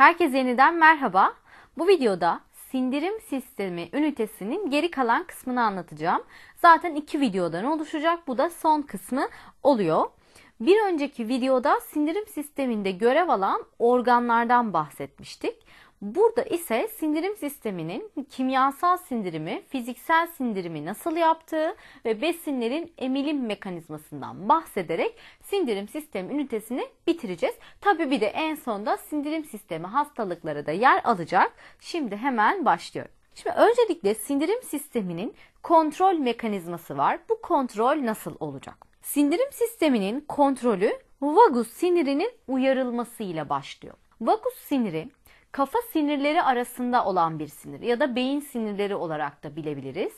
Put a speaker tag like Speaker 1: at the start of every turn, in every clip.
Speaker 1: Herkese yeniden merhaba. Bu videoda sindirim sistemi ünitesinin geri kalan kısmını anlatacağım. Zaten iki videodan oluşacak. Bu da son kısmı oluyor. Bir önceki videoda sindirim sisteminde görev alan organlardan bahsetmiştik. Burada ise sindirim sisteminin kimyasal sindirimi, fiziksel sindirimi nasıl yaptığı ve besinlerin emilim mekanizmasından bahsederek sindirim sistemi ünitesini bitireceğiz. Tabi bir de en sonda sindirim sistemi hastalıkları da yer alacak. Şimdi hemen başlıyorum. Şimdi öncelikle sindirim sisteminin kontrol mekanizması var. Bu kontrol nasıl olacak? Sindirim sisteminin kontrolü vagus sinirinin uyarılmasıyla başlıyor. Vagus siniri kafa sinirleri arasında olan bir sinir ya da beyin sinirleri olarak da bilebiliriz.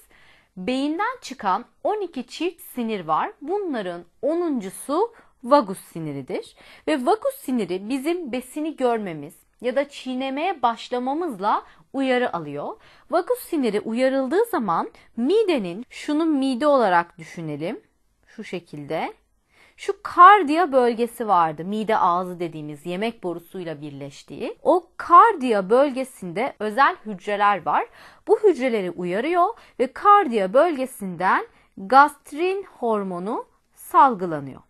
Speaker 1: Beyinden çıkan 12 çift sinir var. Bunların 10.sü vagus siniridir. Ve vagus siniri bizim besini görmemiz ya da çiğnemeye başlamamızla uyarı alıyor. Vagus siniri uyarıldığı zaman midenin şunu mide olarak düşünelim. Şu şekilde şu kardiya bölgesi vardı. Mide ağzı dediğimiz yemek borusuyla birleştiği. O kardiya bölgesinde özel hücreler var. Bu hücreleri uyarıyor ve kardiya bölgesinden gastrin hormonu salgılanıyor.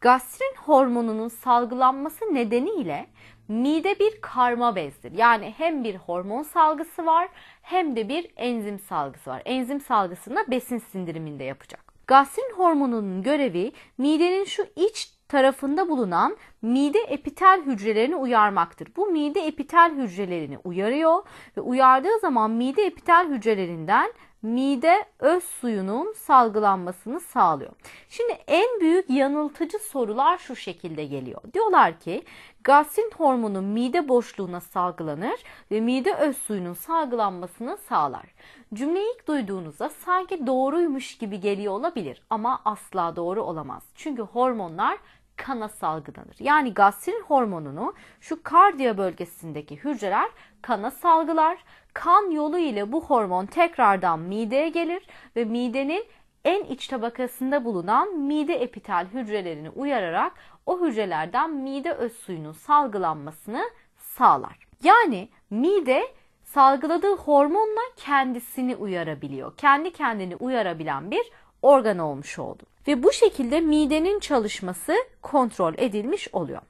Speaker 1: Gastrin hormonunun salgılanması nedeniyle mide bir karma bezdir. Yani hem bir hormon salgısı var hem de bir enzim salgısı var. Enzim salgısını besin sindiriminde yapacak. Gastrin hormonunun görevi midenin şu iç tarafında bulunan mide epitel hücrelerini uyarmaktır. Bu mide epitel hücrelerini uyarıyor ve uyardığı zaman mide epitel hücrelerinden mide öz suyunun salgılanmasını sağlıyor. Şimdi en büyük yanıltıcı sorular şu şekilde geliyor. Diyorlar ki Gastrin hormonu mide boşluğuna salgılanır ve mide öz suyunun salgılanmasını sağlar. Cümleyi ilk duyduğunuzda sanki doğruymuş gibi geliyor olabilir ama asla doğru olamaz. Çünkü hormonlar kana salgılanır. Yani gastrin hormonunu şu kardiya bölgesindeki hücreler kana salgılar. Kan yolu ile bu hormon tekrardan mideye gelir ve midenin en iç tabakasında bulunan mide epitel hücrelerini uyararak o hücrelerden mide öz suyunun salgılanmasını sağlar. Yani mide salgıladığı hormonla kendisini uyarabiliyor. Kendi kendini uyarabilen bir organ olmuş oldu. Ve bu şekilde midenin çalışması kontrol edilmiş oluyor.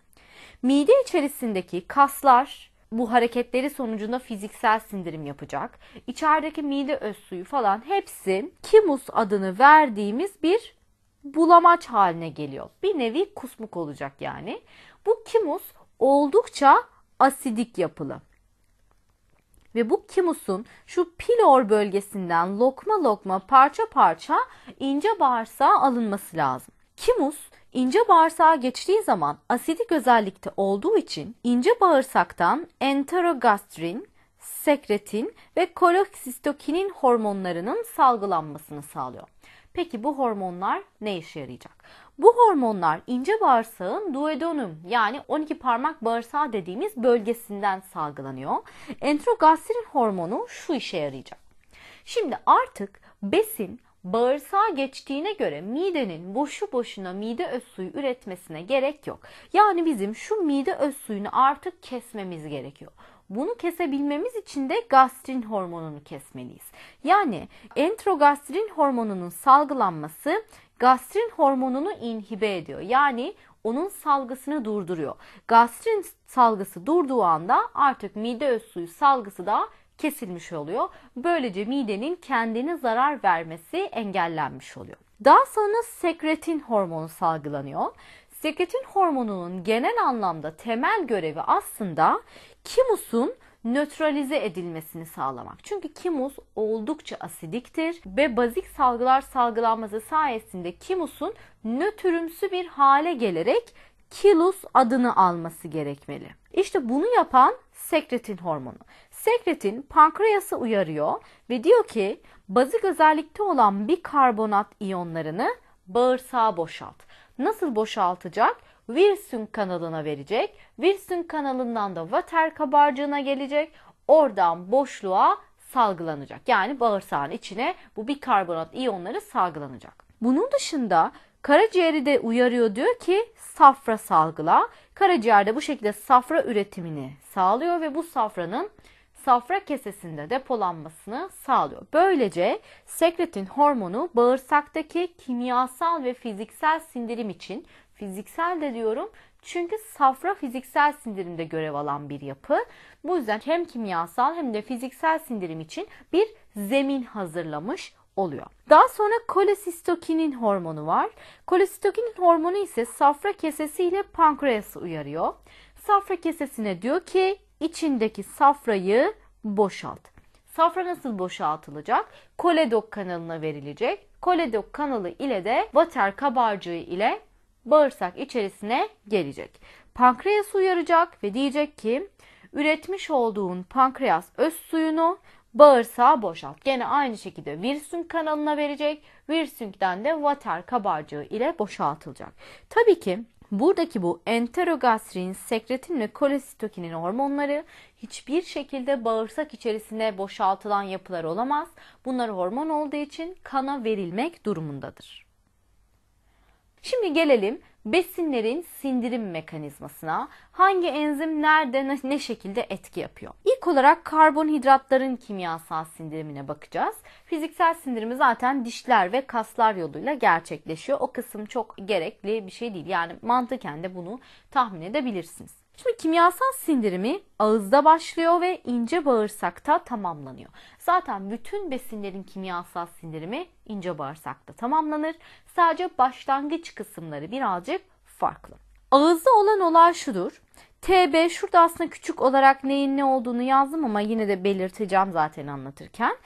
Speaker 1: Mide içerisindeki kaslar, bu hareketleri sonucunda fiziksel sindirim yapacak. İçerideki mide öz suyu falan hepsi kimus adını verdiğimiz bir bulamaç haline geliyor. Bir nevi kusmuk olacak yani. Bu kimus oldukça asidik yapılı. Ve bu kimusun şu pilor bölgesinden lokma lokma parça parça ince bağırsağa alınması lazım. Kimus ince bağırsağa geçtiği zaman asidik özellikte olduğu için ince bağırsaktan enterogastrin, sekretin ve koloksistokinin hormonlarının salgılanmasını sağlıyor. Peki bu hormonlar ne işe yarayacak? Bu hormonlar ince bağırsağın duodenum yani 12 parmak bağırsağı dediğimiz bölgesinden salgılanıyor. Enterogastrin hormonu şu işe yarayacak. Şimdi artık besin bağırsağa geçtiğine göre midenin boşu boşuna mide öz suyu üretmesine gerek yok. Yani bizim şu mide öz suyunu artık kesmemiz gerekiyor. Bunu kesebilmemiz için de gastrin hormonunu kesmeliyiz. Yani entrogastrin hormonunun salgılanması gastrin hormonunu inhibe ediyor. Yani onun salgısını durduruyor. Gastrin salgısı durduğu anda artık mide öz suyu salgısı da kesilmiş oluyor. Böylece midenin kendine zarar vermesi engellenmiş oluyor. Daha sonra sekretin hormonu salgılanıyor. Sekretin hormonunun genel anlamda temel görevi aslında kimusun nötralize edilmesini sağlamak. Çünkü kimus oldukça asidiktir ve bazik salgılar salgılanması sayesinde kimusun nötrümsü bir hale gelerek kilus adını alması gerekmeli. İşte bunu yapan sekretin hormonu. Sekretin pankreası uyarıyor ve diyor ki bazik özellikte olan bir karbonat iyonlarını bağırsağa boşalt. Nasıl boşaltacak? Wilson kanalına verecek. Wilson kanalından da vater kabarcığına gelecek. Oradan boşluğa salgılanacak. Yani bağırsağın içine bu bikarbonat iyonları salgılanacak. Bunun dışında karaciğeri de uyarıyor diyor ki safra salgıla. Karaciğerde bu şekilde safra üretimini sağlıyor ve bu safranın safra kesesinde depolanmasını sağlıyor. Böylece sekretin hormonu bağırsaktaki kimyasal ve fiziksel sindirim için fiziksel de diyorum çünkü safra fiziksel sindirimde görev alan bir yapı. Bu yüzden hem kimyasal hem de fiziksel sindirim için bir zemin hazırlamış oluyor. Daha sonra kolesistokinin hormonu var. Kolesistokinin hormonu ise safra kesesiyle pankreası uyarıyor. Safra kesesine diyor ki içindeki safrayı boşalt. Safra nasıl boşaltılacak? Koledok kanalına verilecek. Koledok kanalı ile de vater kabarcığı ile bağırsak içerisine gelecek. Pankreas uyaracak ve diyecek ki üretmiş olduğun pankreas öz suyunu bağırsağı boşalt. Gene aynı şekilde virüsünk kanalına verecek. Virüsünkten de vater kabarcığı ile boşaltılacak. Tabii ki Buradaki bu enterogastrin, sekretin ve kolesitokinin hormonları hiçbir şekilde bağırsak içerisinde boşaltılan yapılar olamaz. Bunlar hormon olduğu için kana verilmek durumundadır. Şimdi gelelim besinlerin sindirim mekanizmasına, hangi enzim nerede ne şekilde etki yapıyor. İlk olarak karbonhidratların kimyasal sindirimine bakacağız. Fiziksel sindirimi zaten dişler ve kaslar yoluyla gerçekleşiyor. O kısım çok gerekli bir şey değil. Yani mantıken de bunu tahmin edebilirsiniz. Şimdi kimyasal sindirimi ağızda başlıyor ve ince bağırsakta tamamlanıyor. Zaten bütün besinlerin kimyasal sindirimi ince bağırsakta tamamlanır. Sadece başlangıç kısımları birazcık farklı. Ağızda olan olay şudur. TB şurada aslında küçük olarak neyin ne olduğunu yazdım ama yine de belirteceğim zaten anlatırken.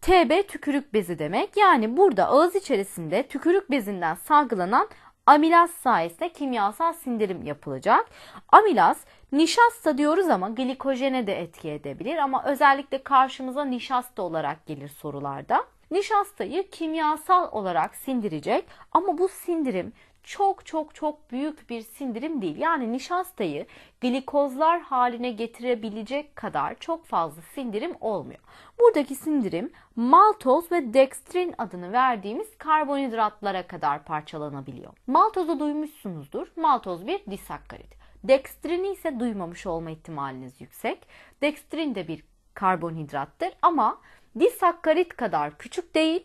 Speaker 1: TB tükürük bezi demek. Yani burada ağız içerisinde tükürük bezinden salgılanan amilaz sayesinde kimyasal sindirim yapılacak. Amilaz nişasta diyoruz ama glikojene de etki edebilir ama özellikle karşımıza nişasta olarak gelir sorularda. Nişastayı kimyasal olarak sindirecek ama bu sindirim çok çok çok büyük bir sindirim değil. Yani nişastayı glikozlar haline getirebilecek kadar çok fazla sindirim olmuyor. Buradaki sindirim maltoz ve dextrin adını verdiğimiz karbonhidratlara kadar parçalanabiliyor. Maltozu duymuşsunuzdur. Maltoz bir disakkarit. Dextrini ise duymamış olma ihtimaliniz yüksek. Dextrin de bir karbonhidrattır ama disakkarit kadar küçük değil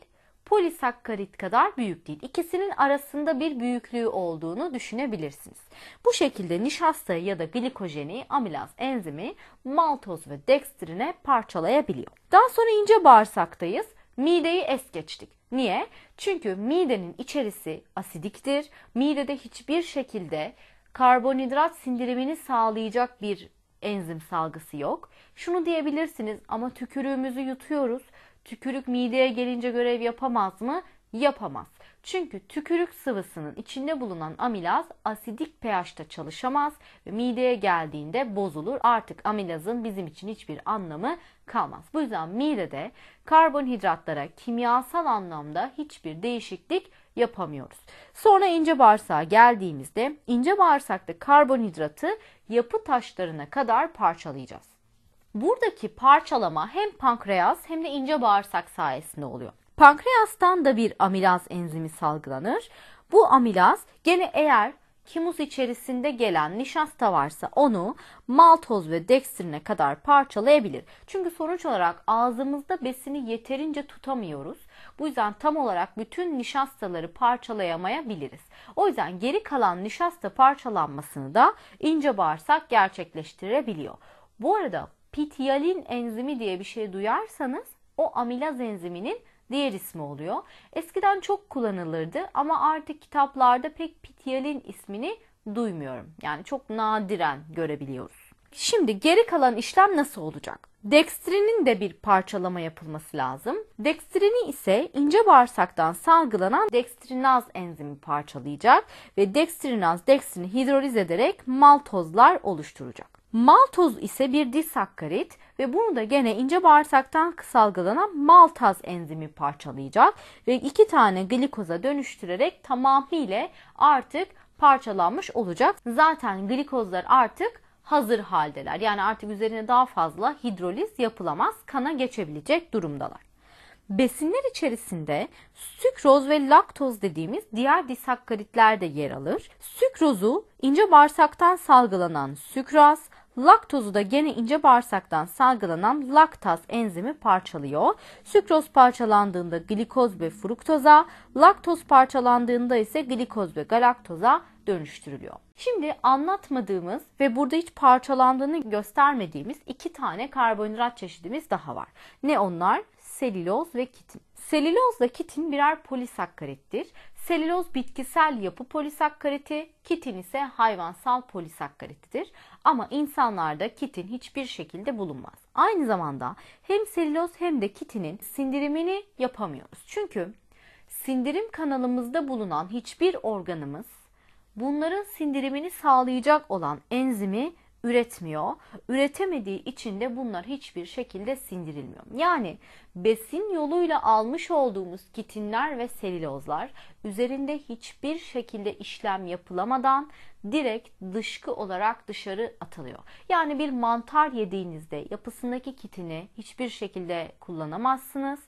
Speaker 1: polisakkarit kadar büyük değil. İkisinin arasında bir büyüklüğü olduğunu düşünebilirsiniz. Bu şekilde nişasta ya da glikojeni, amilaz enzimi, maltoz ve dekstrine parçalayabiliyor. Daha sonra ince bağırsaktayız. Mideyi es geçtik. Niye? Çünkü midenin içerisi asidiktir. Midede hiçbir şekilde karbonhidrat sindirimini sağlayacak bir enzim salgısı yok. Şunu diyebilirsiniz ama tükürüğümüzü yutuyoruz. Tükürük mideye gelince görev yapamaz mı? Yapamaz. Çünkü tükürük sıvısının içinde bulunan amilaz asidik pH'te çalışamaz ve mideye geldiğinde bozulur. Artık amilazın bizim için hiçbir anlamı kalmaz. Bu yüzden midede karbonhidratlara kimyasal anlamda hiçbir değişiklik yapamıyoruz. Sonra ince bağırsağa geldiğimizde ince bağırsakta karbonhidratı yapı taşlarına kadar parçalayacağız. Buradaki parçalama hem pankreas hem de ince bağırsak sayesinde oluyor. Pankreastan da bir amilaz enzimi salgılanır. Bu amilaz gene eğer kimuz içerisinde gelen nişasta varsa onu maltoz ve dekstrine kadar parçalayabilir. Çünkü sonuç olarak ağzımızda besini yeterince tutamıyoruz. Bu yüzden tam olarak bütün nişastaları parçalayamayabiliriz. O yüzden geri kalan nişasta parçalanmasını da ince bağırsak gerçekleştirebiliyor. Bu arada Pityalin enzimi diye bir şey duyarsanız o amilaz enziminin diğer ismi oluyor. Eskiden çok kullanılırdı ama artık kitaplarda pek pityalin ismini duymuyorum. Yani çok nadiren görebiliyoruz. Şimdi geri kalan işlem nasıl olacak? Dextrinin de bir parçalama yapılması lazım. Dextrini ise ince bağırsaktan salgılanan dekstrinaz enzimi parçalayacak ve dekstrinaz dekstrini hidroliz ederek maltozlar oluşturacak. Maltoz ise bir disakkarit ve bunu da gene ince bağırsaktan salgılanan maltaz enzimi parçalayacak ve iki tane glikoza dönüştürerek tamamıyla artık parçalanmış olacak. Zaten glikozlar artık hazır haldeler. Yani artık üzerine daha fazla hidroliz yapılamaz, kana geçebilecek durumdalar. Besinler içerisinde sükroz ve laktoz dediğimiz diğer disakkaritler de yer alır. Sükrozu ince bağırsaktan salgılanan sükraz, Laktozu da gene ince bağırsaktan salgılanan laktaz enzimi parçalıyor. Sükroz parçalandığında glikoz ve fruktoza, laktoz parçalandığında ise glikoz ve galaktoza dönüştürülüyor. Şimdi anlatmadığımız ve burada hiç parçalandığını göstermediğimiz iki tane karbonhidrat çeşidimiz daha var. Ne onlar? Selüloz ve kitin. Selülozla kitin birer polisakkarittir. Selüloz bitkisel yapı polisakkariti, kitin ise hayvansal polisakkarittir ama insanlarda kitin hiçbir şekilde bulunmaz. Aynı zamanda hem selüloz hem de kitinin sindirimini yapamıyoruz. Çünkü sindirim kanalımızda bulunan hiçbir organımız bunların sindirimini sağlayacak olan enzimi üretmiyor. Üretemediği için de bunlar hiçbir şekilde sindirilmiyor. Yani besin yoluyla almış olduğumuz kitinler ve selülozlar üzerinde hiçbir şekilde işlem yapılamadan direkt dışkı olarak dışarı atılıyor. Yani bir mantar yediğinizde yapısındaki kitini hiçbir şekilde kullanamazsınız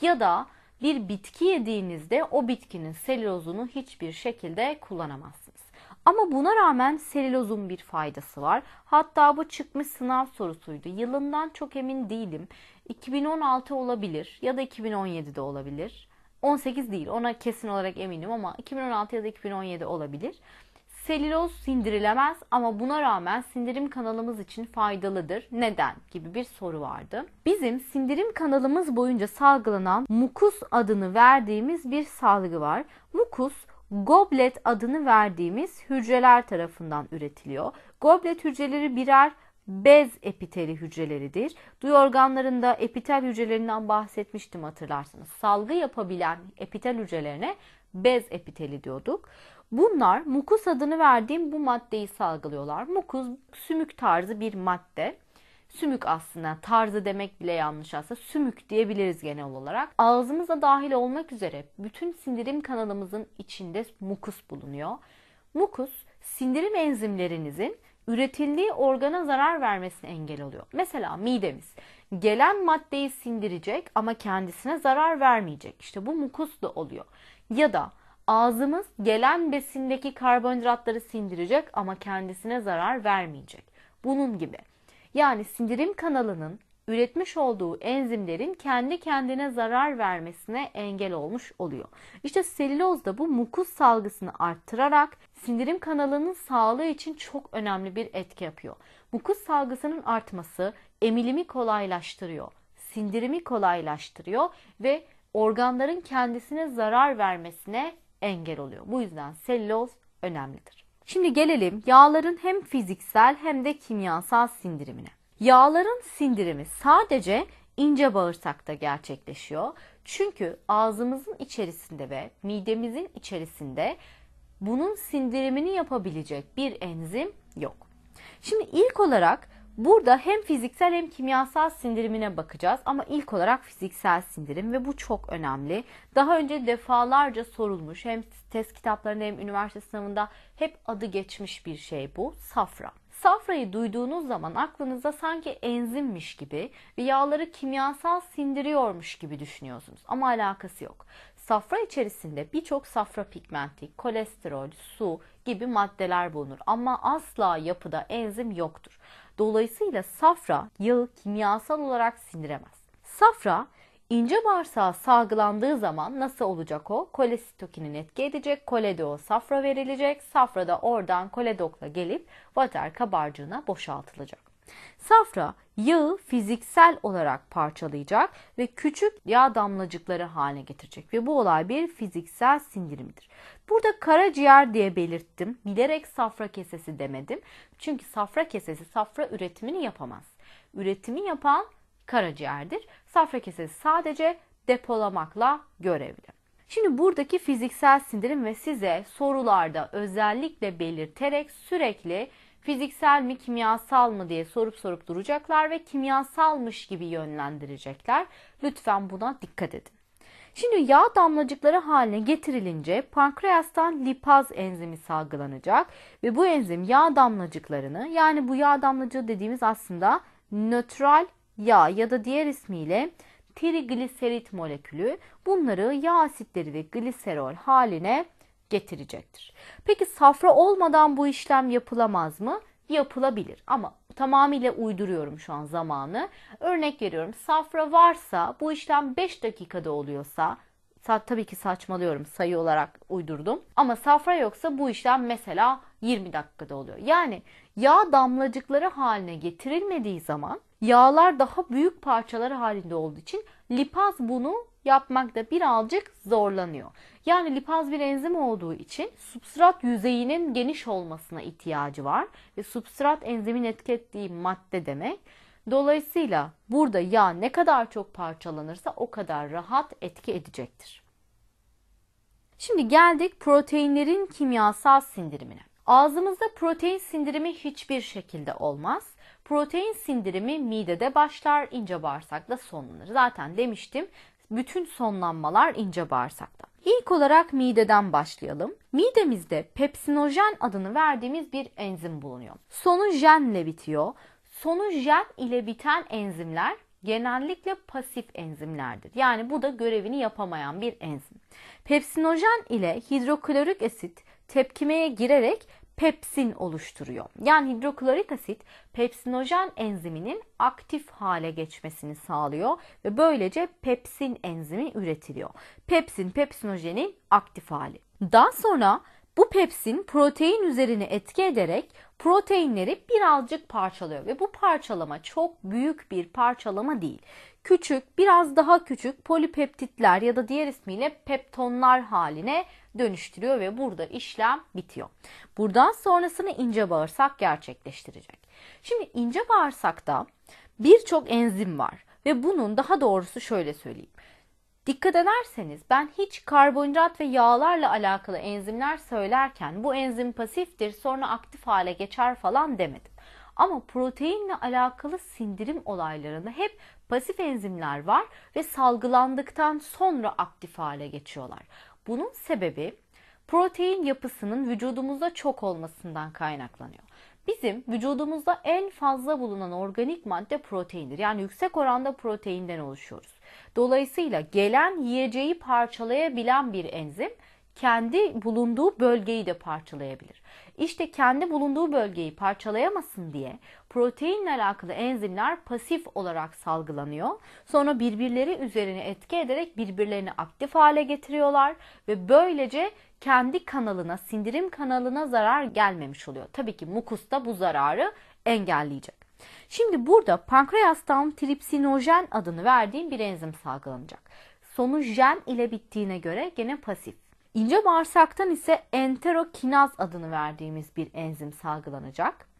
Speaker 1: ya da bir bitki yediğinizde o bitkinin selülozunu hiçbir şekilde kullanamazsınız. Ama buna rağmen selülozun bir faydası var. Hatta bu çıkmış sınav sorusuydu. Yılından çok emin değilim. 2016 olabilir ya da 2017'de olabilir. 18 değil ona kesin olarak eminim ama 2016 ya da 2017 olabilir. Selüloz sindirilemez ama buna rağmen sindirim kanalımız için faydalıdır. Neden? gibi bir soru vardı. Bizim sindirim kanalımız boyunca salgılanan mukus adını verdiğimiz bir salgı var. Mukus goblet adını verdiğimiz hücreler tarafından üretiliyor. Goblet hücreleri birer bez epiteli hücreleridir. Duy organlarında epitel hücrelerinden bahsetmiştim hatırlarsınız. Salgı yapabilen epitel hücrelerine bez epiteli diyorduk. Bunlar mukus adını verdiğim bu maddeyi salgılıyorlar. Mukus sümük tarzı bir madde. Sümük aslında tarzı demek bile yanlış aslında. Sümük diyebiliriz genel olarak. Ağzımıza dahil olmak üzere bütün sindirim kanalımızın içinde mukus bulunuyor. Mukus sindirim enzimlerinizin üretildiği organa zarar vermesini engel oluyor. Mesela midemiz gelen maddeyi sindirecek ama kendisine zarar vermeyecek. İşte bu mukusla oluyor. Ya da ağzımız gelen besindeki karbonhidratları sindirecek ama kendisine zarar vermeyecek. Bunun gibi yani sindirim kanalının üretmiş olduğu enzimlerin kendi kendine zarar vermesine engel olmuş oluyor. İşte selüloz da bu mukus salgısını arttırarak sindirim kanalının sağlığı için çok önemli bir etki yapıyor. Mukus salgısının artması emilimi kolaylaştırıyor, sindirimi kolaylaştırıyor ve organların kendisine zarar vermesine engel oluyor. Bu yüzden selüloz önemlidir. Şimdi gelelim yağların hem fiziksel hem de kimyasal sindirimine. Yağların sindirimi sadece ince bağırsakta gerçekleşiyor. Çünkü ağzımızın içerisinde ve midemizin içerisinde bunun sindirimini yapabilecek bir enzim yok. Şimdi ilk olarak Burada hem fiziksel hem kimyasal sindirimine bakacağız ama ilk olarak fiziksel sindirim ve bu çok önemli. Daha önce defalarca sorulmuş hem test kitaplarında hem üniversite sınavında hep adı geçmiş bir şey bu safra. Safrayı duyduğunuz zaman aklınıza sanki enzimmiş gibi ve yağları kimyasal sindiriyormuş gibi düşünüyorsunuz ama alakası yok. Safra içerisinde birçok safra pigmenti, kolesterol, su gibi maddeler bulunur ama asla yapıda enzim yoktur. Dolayısıyla safra yağı kimyasal olarak sindiremez. Safra ince bağırsağa salgılandığı zaman nasıl olacak o? Kolesitokinin etki edecek. koledo safra verilecek. Safra da oradan koledokla gelip vater kabarcığına boşaltılacak. Safra yağı fiziksel olarak parçalayacak ve küçük yağ damlacıkları haline getirecek ve bu olay bir fiziksel sindirimdir. Burada karaciğer diye belirttim. Bilerek safra kesesi demedim. Çünkü safra kesesi safra üretimini yapamaz. Üretimi yapan karaciğerdir. Safra kesesi sadece depolamakla görevli. Şimdi buradaki fiziksel sindirim ve size sorularda özellikle belirterek sürekli fiziksel mi kimyasal mı diye sorup sorup duracaklar ve kimyasalmış gibi yönlendirecekler. Lütfen buna dikkat edin. Şimdi yağ damlacıkları haline getirilince pankreastan lipaz enzimi salgılanacak ve bu enzim yağ damlacıklarını yani bu yağ damlacığı dediğimiz aslında nötral yağ ya da diğer ismiyle trigliserit molekülü bunları yağ asitleri ve gliserol haline getirecektir. Peki safra olmadan bu işlem yapılamaz mı? Yapılabilir ama tamamıyla uyduruyorum şu an zamanı. Örnek veriyorum safra varsa bu işlem 5 dakikada oluyorsa tabii ki saçmalıyorum sayı olarak uydurdum. Ama safra yoksa bu işlem mesela 20 dakikada oluyor. Yani yağ damlacıkları haline getirilmediği zaman yağlar daha büyük parçaları halinde olduğu için lipaz bunu yapmakta birazcık zorlanıyor. Yani lipaz bir enzim olduğu için substrat yüzeyinin geniş olmasına ihtiyacı var ve substrat enzimin etkettiği madde demek. Dolayısıyla burada yağ ne kadar çok parçalanırsa o kadar rahat etki edecektir. Şimdi geldik proteinlerin kimyasal sindirimine. Ağzımızda protein sindirimi hiçbir şekilde olmaz. Protein sindirimi midede başlar, ince bağırsakla sonlanır. Zaten demiştim bütün sonlanmalar ince bağırsakta. İlk olarak mideden başlayalım. Midemizde pepsinojen adını verdiğimiz bir enzim bulunuyor. Sonu jenle bitiyor. Sonu jen ile biten enzimler genellikle pasif enzimlerdir. Yani bu da görevini yapamayan bir enzim. Pepsinojen ile hidroklorik asit tepkimeye girerek pepsin oluşturuyor. Yani hidroklorik asit pepsinojen enziminin aktif hale geçmesini sağlıyor ve böylece pepsin enzimi üretiliyor. Pepsin pepsinojenin aktif hali. Daha sonra bu pepsin protein üzerine etki ederek proteinleri birazcık parçalıyor ve bu parçalama çok büyük bir parçalama değil küçük, biraz daha küçük polipeptitler ya da diğer ismiyle peptonlar haline dönüştürüyor ve burada işlem bitiyor. Buradan sonrasını ince bağırsak gerçekleştirecek. Şimdi ince bağırsakta birçok enzim var ve bunun daha doğrusu şöyle söyleyeyim. Dikkat ederseniz ben hiç karbonhidrat ve yağlarla alakalı enzimler söylerken bu enzim pasiftir sonra aktif hale geçer falan demedim. Ama proteinle alakalı sindirim olaylarında hep pasif enzimler var ve salgılandıktan sonra aktif hale geçiyorlar. Bunun sebebi protein yapısının vücudumuzda çok olmasından kaynaklanıyor. Bizim vücudumuzda en fazla bulunan organik madde proteindir. Yani yüksek oranda proteinden oluşuyoruz. Dolayısıyla gelen yiyeceği parçalayabilen bir enzim kendi bulunduğu bölgeyi de parçalayabilir. İşte kendi bulunduğu bölgeyi parçalayamasın diye proteinle alakalı enzimler pasif olarak salgılanıyor. Sonra birbirleri üzerine etki ederek birbirlerini aktif hale getiriyorlar ve böylece kendi kanalına, sindirim kanalına zarar gelmemiş oluyor. Tabii ki mukus da bu zararı engelleyecek. Şimdi burada pankreastan tripsinojen adını verdiğim bir enzim salgılanacak. Sonu jen ile bittiğine göre gene pasif. İnce bağırsaktan ise enterokinaz adını verdiğimiz bir enzim salgılanacak.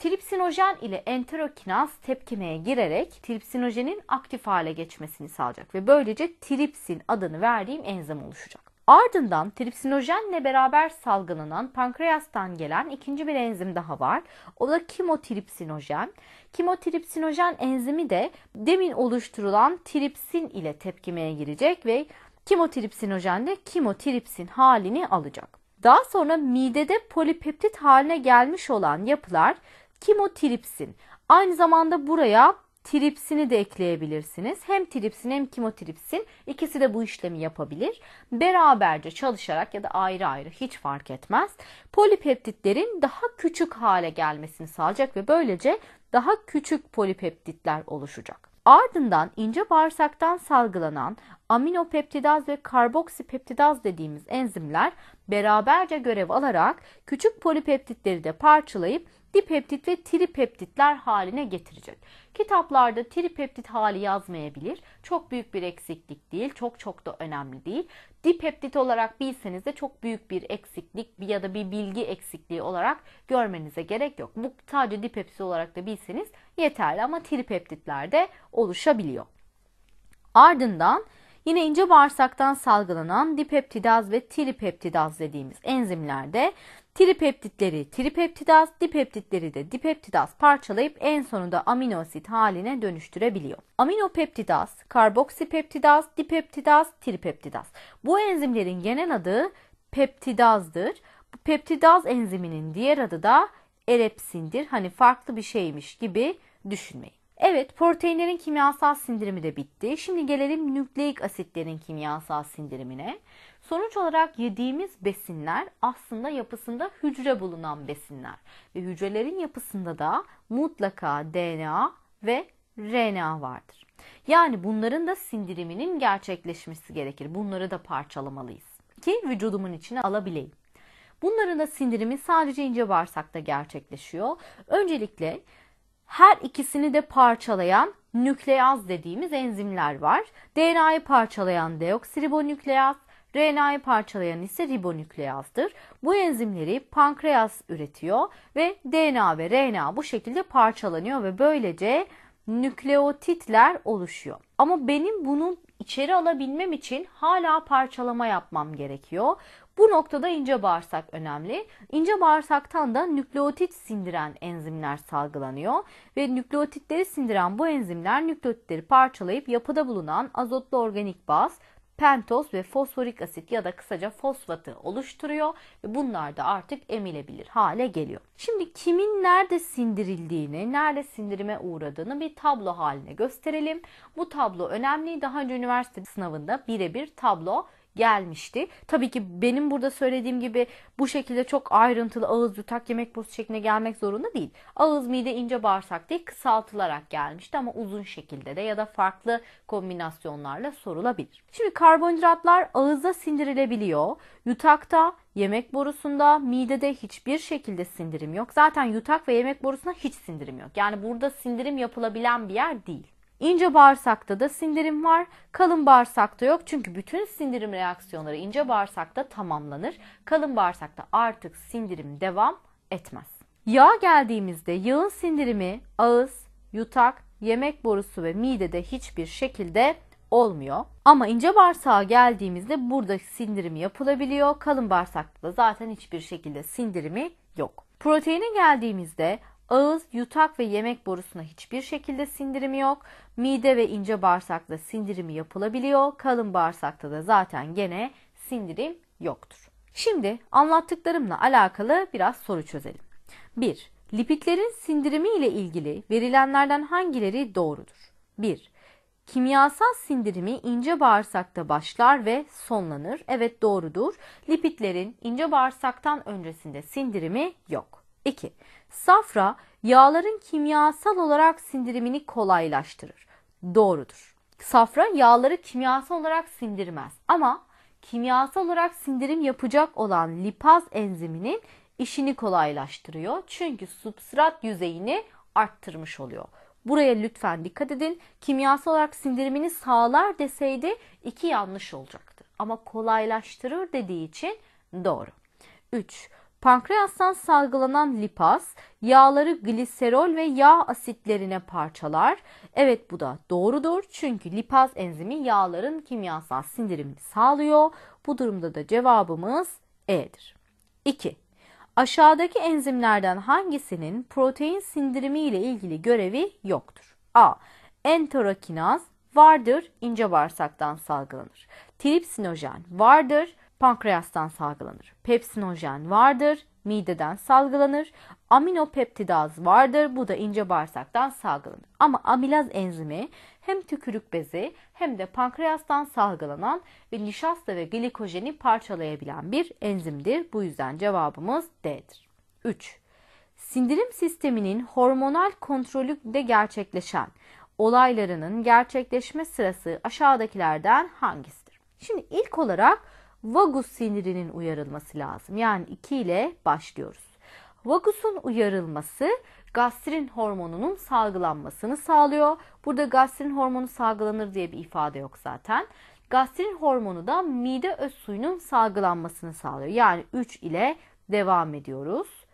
Speaker 1: Tripsinojen ile enterokinaz tepkimeye girerek tripsinojenin aktif hale geçmesini sağlayacak ve böylece tripsin adını verdiğim enzim oluşacak. Ardından tripsinojenle beraber salgılanan pankreastan gelen ikinci bir enzim daha var. O da kimotripsinojen. Kimotripsinojen enzimi de demin oluşturulan tripsin ile tepkimeye girecek ve kimotripsinojen de kimotripsin halini alacak. Daha sonra midede polipeptit haline gelmiş olan yapılar Kimotripsin. Aynı zamanda buraya tripsini de ekleyebilirsiniz. Hem tripsin hem kimotripsin ikisi de bu işlemi yapabilir. Beraberce çalışarak ya da ayrı ayrı hiç fark etmez. Polipeptitlerin daha küçük hale gelmesini sağlayacak ve böylece daha küçük polipeptitler oluşacak. Ardından ince bağırsaktan salgılanan aminopeptidaz ve karboksipeptidaz dediğimiz enzimler beraberce görev alarak küçük polipeptitleri de parçalayıp dipeptit ve tripeptitler haline getirecek. Kitaplarda tripeptit hali yazmayabilir. Çok büyük bir eksiklik değil. Çok çok da önemli değil. Dipeptit olarak bilseniz de çok büyük bir eksiklik ya da bir bilgi eksikliği olarak görmenize gerek yok. Bu sadece dipeptit olarak da bilseniz yeterli ama tripeptitler de oluşabiliyor. Ardından Yine ince bağırsaktan salgılanan dipeptidaz ve tripeptidaz dediğimiz enzimlerde tripeptitleri tripeptidaz, dipeptitleri de dipeptidaz parçalayıp en sonunda aminoasit haline dönüştürebiliyor. Aminopeptidaz, karboksipeptidaz, dipeptidaz, tripeptidaz. Bu enzimlerin genel adı peptidazdır. Bu peptidaz enziminin diğer adı da erepsindir. Hani farklı bir şeymiş gibi düşünmeyin. Evet proteinlerin kimyasal sindirimi de bitti. Şimdi gelelim nükleik asitlerin kimyasal sindirimine. Sonuç olarak yediğimiz besinler aslında yapısında hücre bulunan besinler. Ve hücrelerin yapısında da mutlaka DNA ve RNA vardır. Yani bunların da sindiriminin gerçekleşmesi gerekir. Bunları da parçalamalıyız ki vücudumun içine alabileyim. Bunların da sindirimi sadece ince bağırsakta gerçekleşiyor. Öncelikle her ikisini de parçalayan nükleaz dediğimiz enzimler var. DNA'yı parçalayan deoksiribonükleaz, RNA'yı parçalayan ise ribonükleazdır. Bu enzimleri pankreas üretiyor ve DNA ve RNA bu şekilde parçalanıyor ve böylece nükleotitler oluşuyor. Ama benim bunun içeri alabilmem için hala parçalama yapmam gerekiyor. Bu noktada ince bağırsak önemli. İnce bağırsaktan da nükleotit sindiren enzimler salgılanıyor ve nükleotitleri sindiren bu enzimler nükleotitleri parçalayıp yapıda bulunan azotlu organik baz, pentoz ve fosforik asit ya da kısaca fosfatı oluşturuyor ve bunlar da artık emilebilir hale geliyor. Şimdi kimin nerede sindirildiğini, nerede sindirime uğradığını bir tablo haline gösterelim. Bu tablo önemli. Daha önce üniversite sınavında birebir tablo gelmişti. Tabii ki benim burada söylediğim gibi bu şekilde çok ayrıntılı ağız yutak yemek borusu şeklinde gelmek zorunda değil. Ağız mide ince bağırsak değil, kısaltılarak gelmişti ama uzun şekilde de ya da farklı kombinasyonlarla sorulabilir. Şimdi karbonhidratlar ağızda sindirilebiliyor. Yutakta Yemek borusunda midede hiçbir şekilde sindirim yok. Zaten yutak ve yemek borusuna hiç sindirim yok. Yani burada sindirim yapılabilen bir yer değil. İnce bağırsakta da sindirim var, kalın bağırsakta yok. Çünkü bütün sindirim reaksiyonları ince bağırsakta tamamlanır. Kalın bağırsakta artık sindirim devam etmez. Yağ geldiğimizde yağın sindirimi ağız, yutak, yemek borusu ve midede hiçbir şekilde olmuyor. Ama ince bağırsağa geldiğimizde burada sindirimi yapılabiliyor. Kalın bağırsakta da zaten hiçbir şekilde sindirimi yok. Proteine geldiğimizde Ağız, yutak ve yemek borusuna hiçbir şekilde sindirim yok. Mide ve ince bağırsakta sindirimi yapılabiliyor. Kalın bağırsakta da zaten gene sindirim yoktur. Şimdi anlattıklarımla alakalı biraz soru çözelim. 1. Lipitlerin sindirimi ile ilgili verilenlerden hangileri doğrudur? 1. Kimyasal sindirimi ince bağırsakta başlar ve sonlanır. Evet doğrudur. Lipitlerin ince bağırsaktan öncesinde sindirimi yok. 2. Safra yağların kimyasal olarak sindirimini kolaylaştırır. Doğrudur. Safra yağları kimyasal olarak sindirmez ama kimyasal olarak sindirim yapacak olan lipaz enziminin işini kolaylaştırıyor. Çünkü substrat yüzeyini arttırmış oluyor. Buraya lütfen dikkat edin. Kimyasal olarak sindirimini sağlar deseydi iki yanlış olacaktı. Ama kolaylaştırır dediği için doğru. 3. Pankreastan salgılanan lipaz yağları gliserol ve yağ asitlerine parçalar. Evet bu da doğrudur. Çünkü lipaz enzimi yağların kimyasal sindirimini sağlıyor. Bu durumda da cevabımız E'dir. 2. Aşağıdaki enzimlerden hangisinin protein sindirimi ile ilgili görevi yoktur? A. Enterokinaz vardır, ince bağırsaktan salgılanır. Tripsinojen vardır, pankreastan salgılanır. Pepsinojen vardır, mideden salgılanır. Aminopeptidaz vardır, bu da ince bağırsaktan salgılanır. Ama amilaz enzimi hem tükürük bezi hem de pankreastan salgılanan ve nişasta ve glikojeni parçalayabilen bir enzimdir. Bu yüzden cevabımız D'dir. 3. Sindirim sisteminin hormonal kontrolünde gerçekleşen olaylarının gerçekleşme sırası aşağıdakilerden hangisidir? Şimdi ilk olarak vagus sinirinin uyarılması lazım. Yani 2 ile başlıyoruz. Vagusun uyarılması gastrin hormonunun salgılanmasını sağlıyor. Burada gastrin hormonu salgılanır diye bir ifade yok zaten. Gastrin hormonu da mide öz suyunun salgılanmasını sağlıyor. Yani 3 ile devam ediyoruz.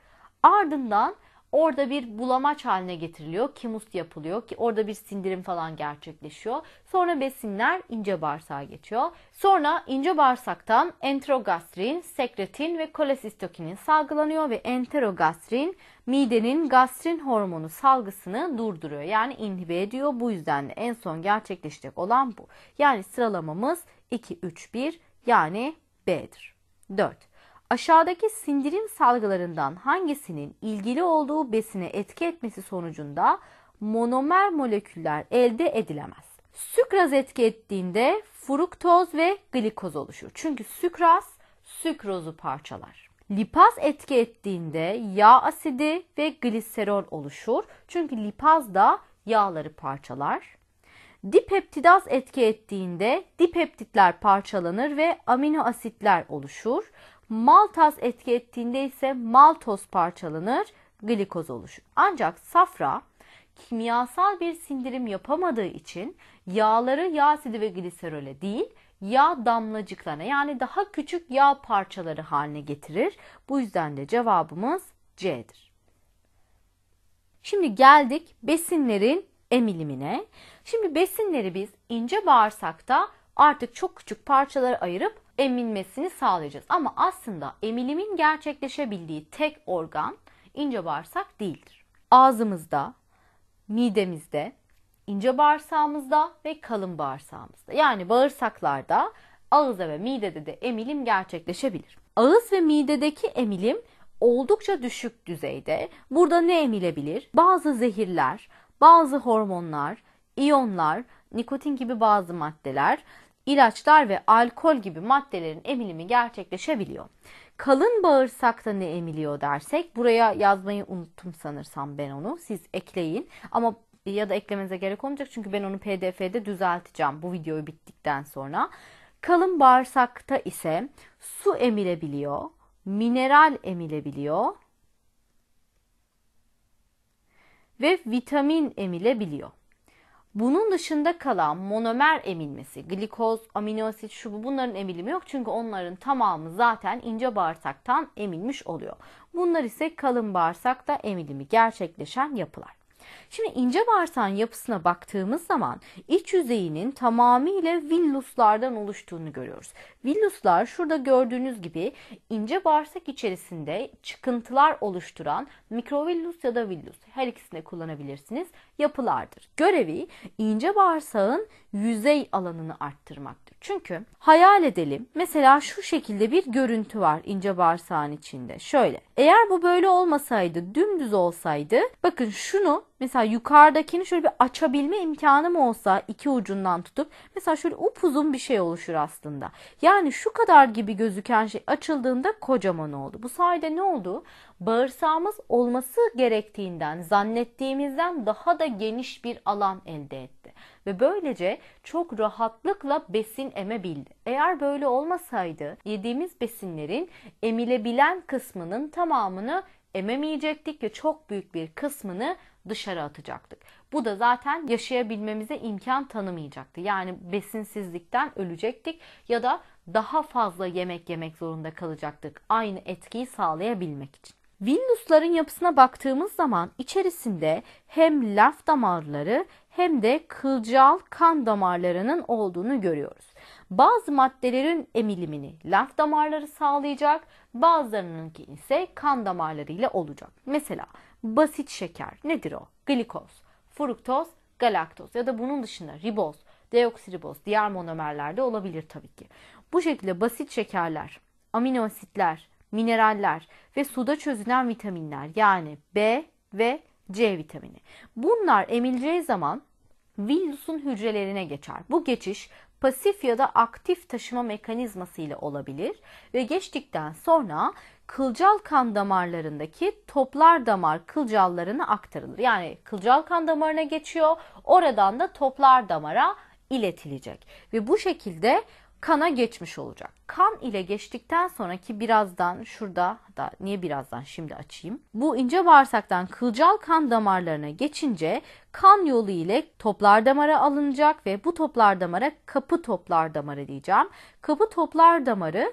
Speaker 1: Ardından Orada bir bulamaç haline getiriliyor. Kimus yapılıyor ki orada bir sindirim falan gerçekleşiyor. Sonra besinler ince bağırsağa geçiyor. Sonra ince bağırsaktan enterogastrin, sekretin ve kolesistokinin salgılanıyor ve enterogastrin midenin gastrin hormonu salgısını durduruyor. Yani inhibe ediyor. Bu yüzden de en son gerçekleşecek olan bu. Yani sıralamamız 2 3 1 yani B'dir. 4. Aşağıdaki sindirim salgılarından hangisinin ilgili olduğu besine etki etmesi sonucunda monomer moleküller elde edilemez. Sükraz etki ettiğinde fruktoz ve glikoz oluşur. Çünkü sükraz sükrozu parçalar. Lipaz etki ettiğinde yağ asidi ve gliserol oluşur. Çünkü lipaz da yağları parçalar. Dipeptidaz etki ettiğinde dipeptitler parçalanır ve amino asitler oluşur. Maltaz etki ettiğinde ise maltoz parçalanır, glikoz oluşur. Ancak safra kimyasal bir sindirim yapamadığı için yağları yağ asidi ve gliserole değil, yağ damlacıklarına yani daha küçük yağ parçaları haline getirir. Bu yüzden de cevabımız C'dir. Şimdi geldik besinlerin emilimine. Şimdi besinleri biz ince bağırsakta artık çok küçük parçalara ayırıp emilmesini sağlayacağız. Ama aslında emilimin gerçekleşebildiği tek organ ince bağırsak değildir. Ağzımızda, midemizde, ince bağırsağımızda ve kalın bağırsağımızda. Yani bağırsaklarda, ağızda ve midede de emilim gerçekleşebilir. Ağız ve midedeki emilim oldukça düşük düzeyde. Burada ne emilebilir? Bazı zehirler, bazı hormonlar, iyonlar, nikotin gibi bazı maddeler ilaçlar ve alkol gibi maddelerin emilimi gerçekleşebiliyor. Kalın bağırsakta ne emiliyor dersek buraya yazmayı unuttum sanırsam ben onu. Siz ekleyin ama ya da eklemenize gerek olmayacak çünkü ben onu PDF'de düzelteceğim bu videoyu bittikten sonra. Kalın bağırsakta ise su emilebiliyor, mineral emilebiliyor ve vitamin emilebiliyor. Bunun dışında kalan monomer emilmesi, glikoz, amino asit, şu bu bunların emilimi yok. Çünkü onların tamamı zaten ince bağırsaktan emilmiş oluyor. Bunlar ise kalın bağırsakta emilimi gerçekleşen yapılar. Şimdi ince bağırsağın yapısına baktığımız zaman iç yüzeyinin tamamıyla villuslardan oluştuğunu görüyoruz. Villuslar şurada gördüğünüz gibi ince bağırsak içerisinde çıkıntılar oluşturan mikrovillus ya da villus her ikisini kullanabilirsiniz yapılardır. Görevi ince bağırsağın yüzey alanını arttırmaktır. Çünkü hayal edelim mesela şu şekilde bir görüntü var ince bağırsağın içinde. Şöyle eğer bu böyle olmasaydı dümdüz olsaydı bakın şunu mesela yukarıdakini şöyle bir açabilme imkanım olsa iki ucundan tutup mesela şöyle upuzun bir şey oluşur aslında. Yani şu kadar gibi gözüken şey açıldığında kocaman oldu. Bu sayede ne oldu? bağırsağımız olması gerektiğinden zannettiğimizden daha da geniş bir alan elde etti ve böylece çok rahatlıkla besin emebildi. Eğer böyle olmasaydı yediğimiz besinlerin emilebilen kısmının tamamını ememeyecektik ve çok büyük bir kısmını dışarı atacaktık. Bu da zaten yaşayabilmemize imkan tanımayacaktı. Yani besinsizlikten ölecektik ya da daha fazla yemek yemek zorunda kalacaktık aynı etkiyi sağlayabilmek için. Villusların yapısına baktığımız zaman içerisinde hem laf damarları hem de kılcal kan damarlarının olduğunu görüyoruz. Bazı maddelerin emilimini laf damarları sağlayacak, bazılarınınki ise kan damarları ile olacak. Mesela basit şeker nedir o? Glikoz, fruktoz, galaktoz ya da bunun dışında riboz, deoksiriboz, diğer monomerlerde olabilir tabii ki. Bu şekilde basit şekerler, amino asitler, mineraller ve suda çözünen vitaminler yani B ve C vitamini. Bunlar emileceği zaman Villus'un hücrelerine geçer. Bu geçiş pasif ya da aktif taşıma mekanizması ile olabilir ve geçtikten sonra kılcal kan damarlarındaki toplar damar kılcallarına aktarılır. Yani kılcal kan damarına geçiyor, oradan da toplar damara iletilecek ve bu şekilde kana geçmiş olacak. Kan ile geçtikten sonraki birazdan şurada da niye birazdan şimdi açayım. Bu ince bağırsaktan kılcal kan damarlarına geçince kan yolu ile toplar damara alınacak ve bu toplar damara kapı toplar damarı diyeceğim. Kapı toplar damarı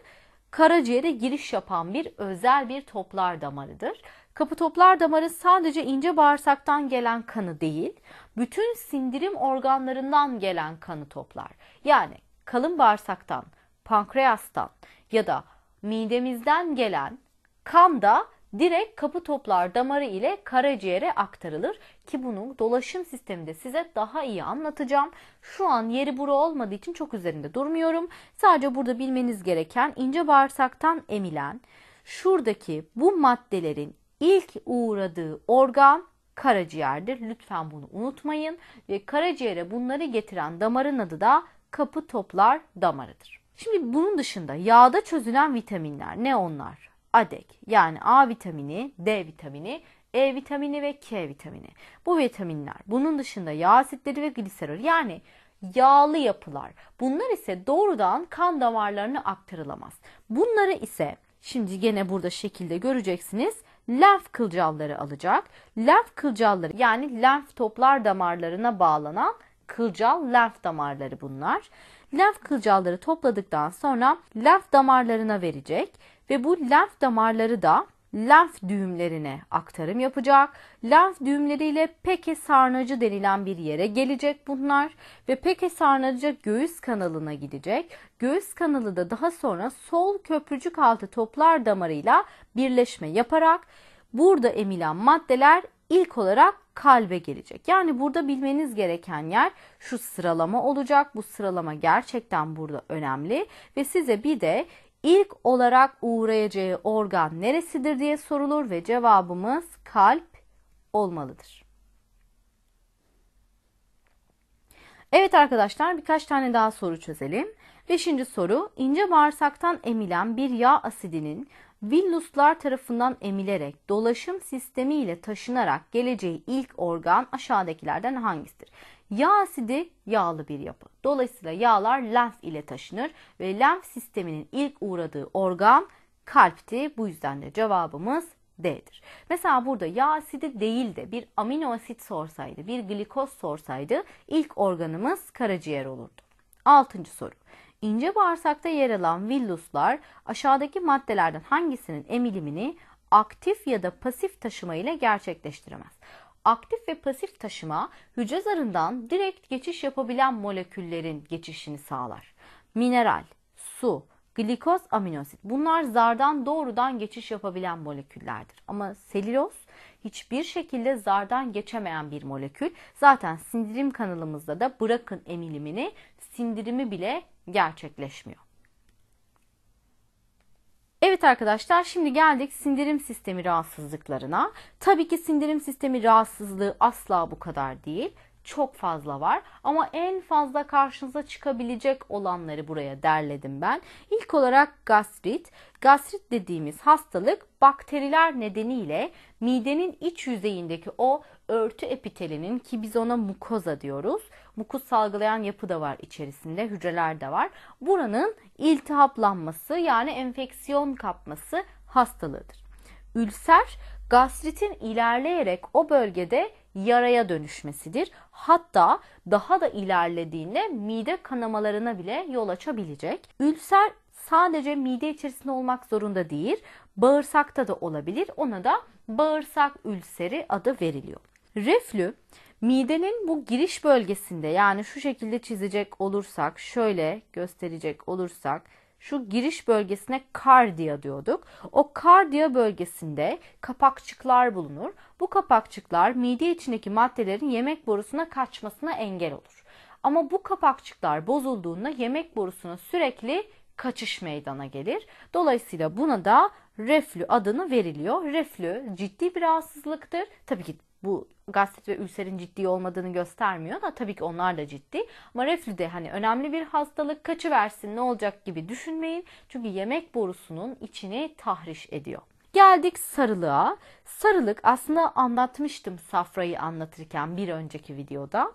Speaker 1: karaciğere giriş yapan bir özel bir toplar damarıdır. Kapı toplar damarı sadece ince bağırsaktan gelen kanı değil, bütün sindirim organlarından gelen kanı toplar. Yani kalın bağırsaktan, pankreastan ya da midemizden gelen kan da direkt kapı toplar damarı ile karaciğere aktarılır ki bunu dolaşım sisteminde size daha iyi anlatacağım. Şu an yeri buru olmadığı için çok üzerinde durmuyorum. Sadece burada bilmeniz gereken ince bağırsaktan emilen şuradaki bu maddelerin ilk uğradığı organ karaciğerdir. Lütfen bunu unutmayın ve karaciğere bunları getiren damarın adı da kapı toplar damarıdır. Şimdi bunun dışında yağda çözülen vitaminler ne onlar? Adek yani A vitamini, D vitamini, E vitamini ve K vitamini. Bu vitaminler bunun dışında yağ asitleri ve gliserol yani yağlı yapılar. Bunlar ise doğrudan kan damarlarına aktarılamaz. Bunları ise şimdi gene burada şekilde göreceksiniz. Lenf kılcalları alacak. Lenf kılcalları yani lenf toplar damarlarına bağlanan kılcal lenf damarları bunlar. Lenf kılcalları topladıktan sonra lenf damarlarına verecek ve bu lenf damarları da lenf düğümlerine aktarım yapacak. Lenf düğümleriyle peke sarnacı denilen bir yere gelecek bunlar ve peke sarnacı göğüs kanalına gidecek. Göğüs kanalı da daha sonra sol köprücük altı toplar damarıyla birleşme yaparak burada emilen maddeler ilk olarak kalbe gelecek. Yani burada bilmeniz gereken yer şu sıralama olacak. Bu sıralama gerçekten burada önemli ve size bir de ilk olarak uğrayacağı organ neresidir diye sorulur ve cevabımız kalp olmalıdır. Evet arkadaşlar birkaç tane daha soru çözelim. Beşinci soru ince bağırsaktan emilen bir yağ asidinin Villuslar tarafından emilerek, dolaşım sistemi ile taşınarak geleceği ilk organ aşağıdakilerden hangisidir? Yağ asidi yağlı bir yapı. Dolayısıyla yağlar lenf ile taşınır ve lenf sisteminin ilk uğradığı organ kalpti. Bu yüzden de cevabımız D'dir. Mesela burada yağ asidi değil de bir amino asit sorsaydı, bir glikoz sorsaydı ilk organımız karaciğer olurdu. Altıncı soru. Ince bağırsakta yer alan villuslar aşağıdaki maddelerden hangisinin emilimini aktif ya da pasif taşıma ile gerçekleştiremez. Aktif ve pasif taşıma hücre zarından direkt geçiş yapabilen moleküllerin geçişini sağlar. Mineral, su, glikoz aminosit bunlar zardan doğrudan geçiş yapabilen moleküllerdir. Ama selüloz hiçbir şekilde zardan geçemeyen bir molekül. Zaten sindirim kanalımızda da bırakın emilimini sindirimi bile gerçekleşmiyor. Evet arkadaşlar şimdi geldik sindirim sistemi rahatsızlıklarına. Tabii ki sindirim sistemi rahatsızlığı asla bu kadar değil çok fazla var. Ama en fazla karşınıza çıkabilecek olanları buraya derledim ben. İlk olarak gastrit. Gastrit dediğimiz hastalık bakteriler nedeniyle midenin iç yüzeyindeki o örtü epitelinin ki biz ona mukoza diyoruz. Mukus salgılayan yapı da var içerisinde, hücreler de var. Buranın iltihaplanması yani enfeksiyon kapması hastalığıdır. Ülser gastritin ilerleyerek o bölgede yaraya dönüşmesidir. Hatta daha da ilerlediğinde mide kanamalarına bile yol açabilecek. Ülser sadece mide içerisinde olmak zorunda değil, bağırsakta da olabilir. Ona da bağırsak ülseri adı veriliyor. Reflü midenin bu giriş bölgesinde yani şu şekilde çizecek olursak, şöyle gösterecek olursak şu giriş bölgesine kardiya diyorduk. O kardiya bölgesinde kapakçıklar bulunur. Bu kapakçıklar mide içindeki maddelerin yemek borusuna kaçmasına engel olur. Ama bu kapakçıklar bozulduğunda yemek borusuna sürekli kaçış meydana gelir. Dolayısıyla buna da reflü adını veriliyor. Reflü ciddi bir rahatsızlıktır. Tabii ki bu gastrit ve ülserin ciddi olmadığını göstermiyor da tabii ki onlar da ciddi. Ama reflü de hani önemli bir hastalık kaçı versin ne olacak gibi düşünmeyin. Çünkü yemek borusunun içini tahriş ediyor. Geldik sarılığa. Sarılık aslında anlatmıştım safrayı anlatırken bir önceki videoda.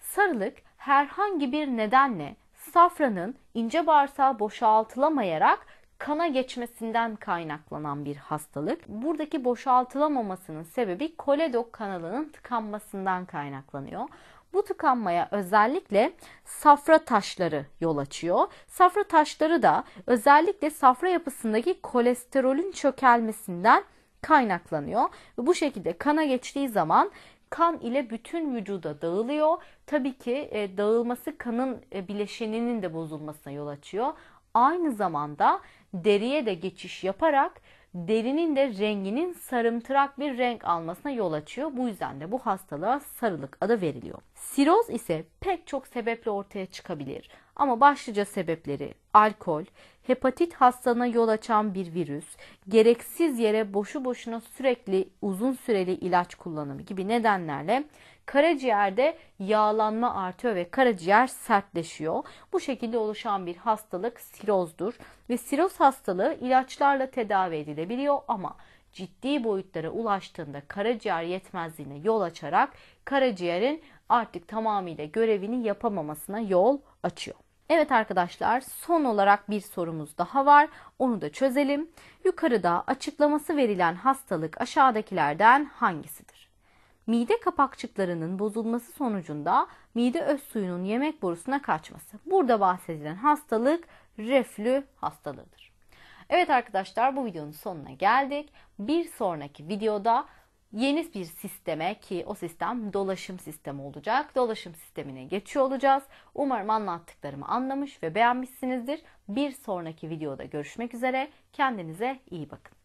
Speaker 1: Sarılık herhangi bir nedenle safranın ince bağırsağı boşaltılamayarak kana geçmesinden kaynaklanan bir hastalık. Buradaki boşaltılamamasının sebebi koledok kanalının tıkanmasından kaynaklanıyor. Bu tıkanmaya özellikle safra taşları yol açıyor. Safra taşları da özellikle safra yapısındaki kolesterolün çökelmesinden kaynaklanıyor. Bu şekilde kana geçtiği zaman kan ile bütün vücuda dağılıyor. Tabii ki e, dağılması kanın e, bileşeninin de bozulmasına yol açıyor. Aynı zamanda deriye de geçiş yaparak derinin de renginin sarımtırak bir renk almasına yol açıyor. Bu yüzden de bu hastalığa sarılık adı veriliyor. Siroz ise pek çok sebeple ortaya çıkabilir. Ama başlıca sebepleri alkol, hepatit hastalığına yol açan bir virüs, gereksiz yere boşu boşuna sürekli uzun süreli ilaç kullanımı gibi nedenlerle Karaciğerde yağlanma artıyor ve karaciğer sertleşiyor. Bu şekilde oluşan bir hastalık sirozdur ve siroz hastalığı ilaçlarla tedavi edilebiliyor ama ciddi boyutlara ulaştığında karaciğer yetmezliğine yol açarak karaciğerin artık tamamıyla görevini yapamamasına yol açıyor. Evet arkadaşlar son olarak bir sorumuz daha var. Onu da çözelim. Yukarıda açıklaması verilen hastalık aşağıdakilerden hangisidir? mide kapakçıklarının bozulması sonucunda mide öz suyunun yemek borusuna kaçması. Burada bahsedilen hastalık reflü hastalığıdır. Evet arkadaşlar bu videonun sonuna geldik. Bir sonraki videoda yeni bir sisteme ki o sistem dolaşım sistemi olacak. Dolaşım sistemine geçiyor olacağız. Umarım anlattıklarımı anlamış ve beğenmişsinizdir. Bir sonraki videoda görüşmek üzere. Kendinize iyi bakın.